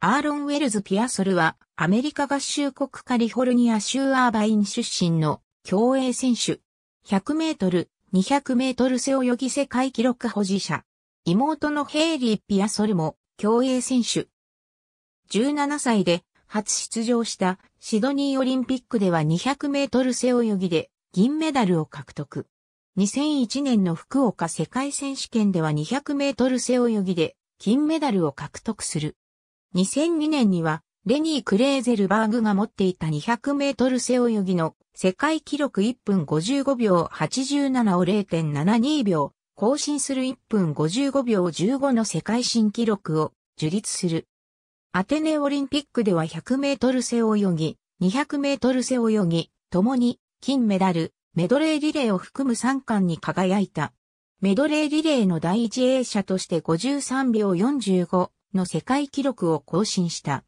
アーロン・ウェルズ・ピアソルは、アメリカ合衆国カリフォルニア州アーバイン出身の競泳選手。100メートル、200メートル背泳ぎ世界記録保持者。妹のヘイリー・ピアソルも競泳選手。17歳で初出場したシドニーオリンピックでは200メートル背泳ぎで銀メダルを獲得。2001年の福岡世界選手権では200メートル背泳ぎで金メダルを獲得する。2002年には、レニー・クレーゼルバーグが持っていた200メートル背泳ぎの世界記録1分55秒87を0.72秒、更新する1分55秒15の世界新記録を樹立する。アテネオリンピックでは100メートル背泳ぎ、200メートル背泳ぎ、ともに金メダル、メドレーリレーを含む3冠に輝いた。メドレーリレーの第一泳者として53秒45、の世界記録を更新した。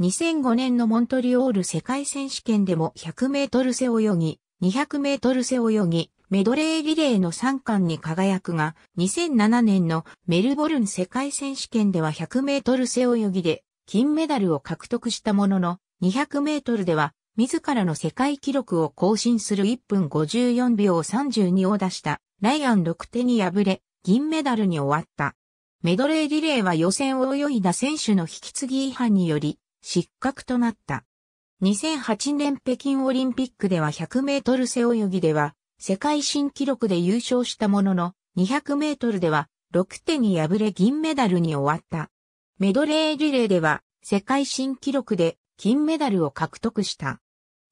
2005年のモントリオール世界選手権でも100メートル背泳ぎ、200メートル背泳ぎ、メドレーリレーの3冠に輝くが、2007年のメルボルン世界選手権では100メートル背泳ぎで金メダルを獲得したものの、200メートルでは自らの世界記録を更新する1分54秒32を出したライアン6手に敗れ、銀メダルに終わった。メドレーリレーは予選を泳いだ選手の引き継ぎ違反により失格となった。2008年北京オリンピックでは100メートル背泳ぎでは世界新記録で優勝したものの200メートルでは6点に敗れ銀メダルに終わった。メドレーリレーでは世界新記録で金メダルを獲得した。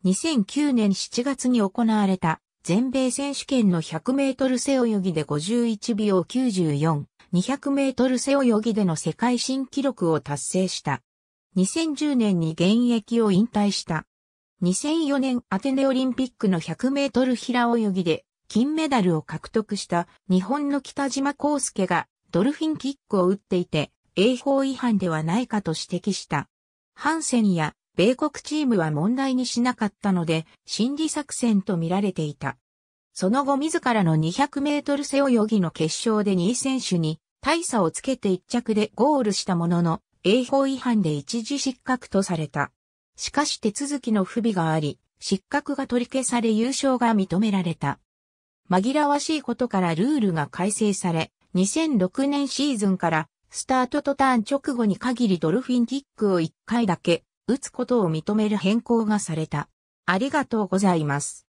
2009年7月に行われた全米選手権の100メートル背泳ぎで51秒94 200メートル背泳ぎでの世界新記録を達成した。2010年に現役を引退した。2004年アテネオリンピックの100メートル平泳ぎで金メダルを獲得した日本の北島康介がドルフィンキックを打っていて英法違反ではないかと指摘した。ハンセンや米国チームは問題にしなかったので心理作戦と見られていた。その後自らの200メートル背泳ぎの決勝で2位選手に大差をつけて1着でゴールしたものの、英法違反で一時失格とされた。しかし手続きの不備があり、失格が取り消され優勝が認められた。紛らわしいことからルールが改正され、2006年シーズンからスタートとターン直後に限りドルフィンキックを1回だけ打つことを認める変更がされた。ありがとうございます。